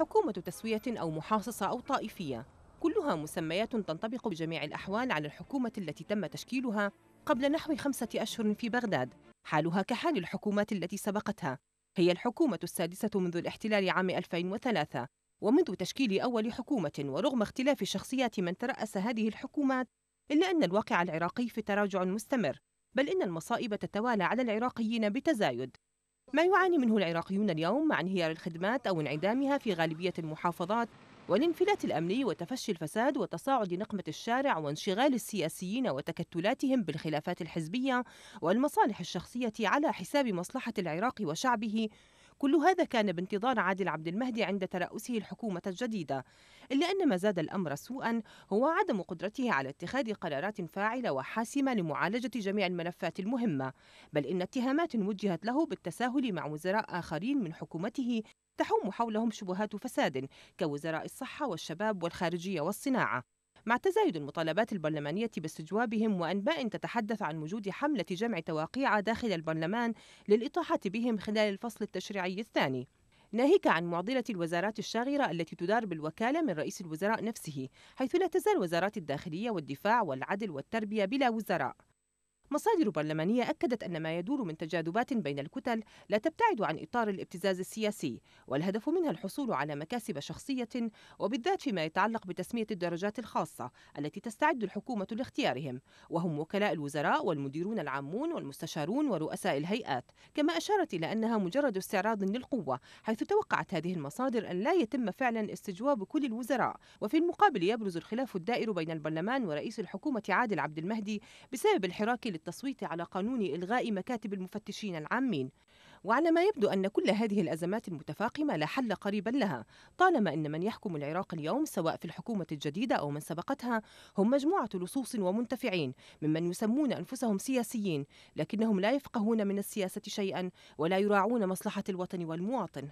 حكومة تسوية أو محاصصة أو طائفية كلها مسميات تنطبق بجميع الأحوال على الحكومة التي تم تشكيلها قبل نحو خمسة أشهر في بغداد حالها كحال الحكومات التي سبقتها هي الحكومة السادسة منذ الاحتلال عام 2003 ومنذ تشكيل أول حكومة ورغم اختلاف شخصيات من ترأس هذه الحكومات إلا أن الواقع العراقي في تراجع مستمر بل إن المصائب تتوالى على العراقيين بتزايد ما يعاني منه العراقيون اليوم مع انهيار الخدمات أو انعدامها في غالبية المحافظات والانفلات الأمني وتفشي الفساد وتصاعد نقمة الشارع وانشغال السياسيين وتكتلاتهم بالخلافات الحزبية والمصالح الشخصية على حساب مصلحة العراق وشعبه كل هذا كان بانتظار عادل عبد المهدي عند ترأسه الحكومة الجديدة إلا أن ما زاد الأمر سوءا هو عدم قدرته على اتخاذ قرارات فاعلة وحاسمة لمعالجة جميع الملفات المهمة بل إن اتهامات وجهت له بالتساهل مع وزراء آخرين من حكومته تحوم حولهم شبهات فساد كوزراء الصحة والشباب والخارجية والصناعة مع تزايد المطالبات البرلمانية باستجوابهم وأنباء تتحدث عن وجود حملة جمع تواقيع داخل البرلمان للإطاحة بهم خلال الفصل التشريعي الثاني ناهيك عن معضلة الوزارات الشاغرة التي تدار بالوكالة من رئيس الوزراء نفسه حيث لا تزال وزارات الداخلية والدفاع والعدل والتربية بلا وزراء مصادر برلمانية أكدت أن ما يدور من تجاذبات بين الكتل لا تبتعد عن إطار الابتزاز السياسي والهدف منها الحصول على مكاسب شخصية وبالذات فيما يتعلق بتسمية الدرجات الخاصة التي تستعد الحكومة لاختيارهم وهم وكلاء الوزراء والمديرون العامون والمستشارون ورؤساء الهيئات كما أشارت إلى أنها مجرد استعراض للقوة حيث توقعت هذه المصادر أن لا يتم فعلا استجواب كل الوزراء وفي المقابل يبرز الخلاف الدائر بين البرلمان ورئيس الحكومة عادل عبد المهدي بسبب الحراك بالتصويت على قانون إلغاء مكاتب المفتشين العامين وعلى ما يبدو أن كل هذه الأزمات المتفاقمة لا حل قريبا لها طالما أن من يحكم العراق اليوم سواء في الحكومة الجديدة أو من سبقتها هم مجموعة لصوص ومنتفعين ممن يسمون أنفسهم سياسيين لكنهم لا يفقهون من السياسة شيئا ولا يراعون مصلحة الوطن والمواطن